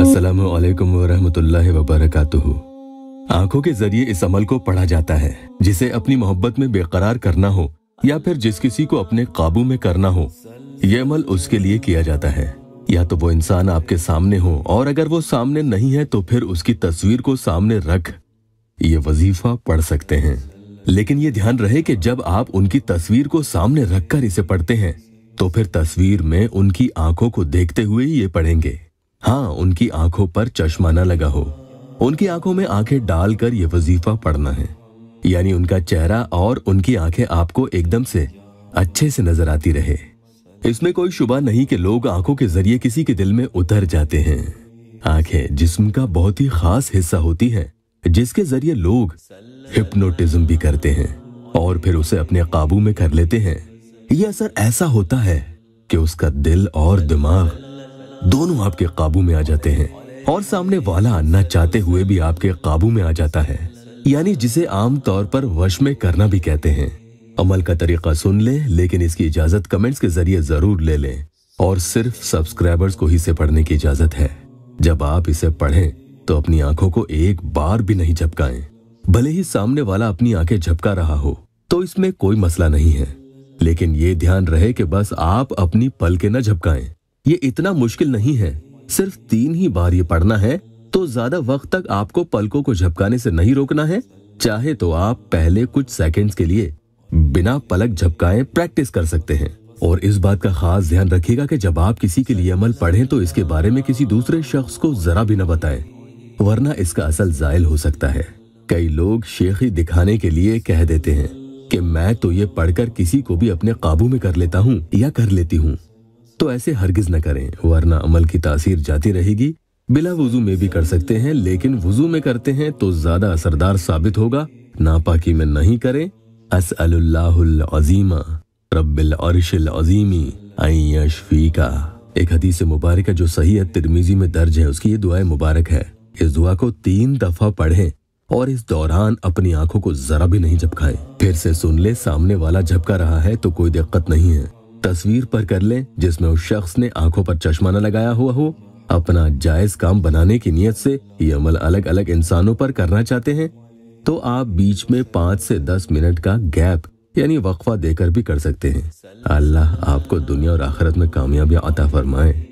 असलकम वरहमतुल्लाह आंखों के जरिए इस अमल को पढ़ा जाता है जिसे अपनी मोहब्बत में बेकरार करना हो या फिर जिस किसी को अपने काबू में करना हो यह अमल उसके लिए किया जाता है या तो वो इंसान आपके सामने हो और अगर वो सामने नहीं है तो फिर उसकी तस्वीर को सामने रख ये वजीफा पढ़ सकते हैं लेकिन ये ध्यान रहे कि जब आप उनकी तस्वीर को सामने रखकर इसे पढ़ते हैं तो फिर तस्वीर में उनकी आंखों को देखते हुए ही ये पढ़ेंगे हाँ उनकी आंखों पर चश्मा ना लगा हो उनकी आंखों में आंखें डालकर ये वजीफा पढ़ना है यानी उनका चेहरा और उनकी आंखें आपको एकदम से अच्छे से नजर आती रहे इसमें कोई शुबा नहीं कि लोग आंखों के जरिए किसी के दिल में उतर जाते हैं आंखें जिस्म का बहुत ही खास हिस्सा होती है जिसके जरिए लोग हिप्नोटिज्म भी करते हैं और फिर उसे अपने काबू में कर लेते हैं ये असर ऐसा होता है कि उसका दिल और दिमाग दोनों आपके काबू में आ जाते हैं और सामने वाला आना चाहते हुए भी आपके काबू में आ जाता है यानी जिसे आम तौर पर वश में करना भी कहते हैं अमल का तरीका सुन लें लेकिन इसकी इजाजत कमेंट्स के जरिए जरूर ले लें और सिर्फ सब्सक्राइबर्स को ही से पढ़ने की इजाजत है जब आप इसे पढ़ें तो अपनी आंखों को एक बार भी नहीं झपकाएं भले ही सामने वाला अपनी आंखें झपका रहा हो तो इसमें कोई मसला नहीं है लेकिन ये ध्यान रहे कि बस आप अपनी पल के न झपकाएं ये इतना मुश्किल नहीं है सिर्फ तीन ही बार ये पढ़ना है तो ज्यादा वक्त तक आपको पलकों को झपकाने से नहीं रोकना है चाहे तो आप पहले कुछ सेकंड्स के लिए बिना पलक झपकाए प्रैक्टिस कर सकते हैं और इस बात का खास ध्यान रखिएगा कि जब आप किसी के लिए अमल पढ़ें तो इसके बारे में किसी दूसरे शख्स को जरा भी न बताएं वरना इसका असल जायल हो सकता है कई लोग शेखी दिखाने के लिए कह देते हैं कि मैं तो ये पढ़कर किसी को भी अपने काबू में कर लेता हूँ या कर लेती हूँ तो ऐसे हरगिज न करें वरना अमल की तासीर जाती रहेगी बिला वजू में भी कर सकते हैं लेकिन वजू में करते हैं तो ज्यादा असरदार साबित होगा नापाकी में नहीं करें असअल्लाजीमा रबिल अरशिल का एक हदीस मुबारक जो सही तिरमीजी में दर्ज है उसकी ये दुआ मुबारक है इस दुआ को तीन दफा पढ़ें और इस दौरान अपनी आंखों को जरा भी नहीं झपकाए फिर से सुन ले सामने वाला झपका रहा है तो कोई दिक्कत नहीं है तस्वीर पर कर ले जिसमें उस शख्स ने आंखों पर चश्मा न लगाया हुआ हो अपना जायज काम बनाने की नीयत से ये अमल अलग अलग इंसानों पर करना चाहते हैं तो आप बीच में पाँच से दस मिनट का गैप यानी वक्फा देकर भी कर सकते हैं अल्लाह आपको दुनिया और आखिरत में कामयाबियां अता फरमाए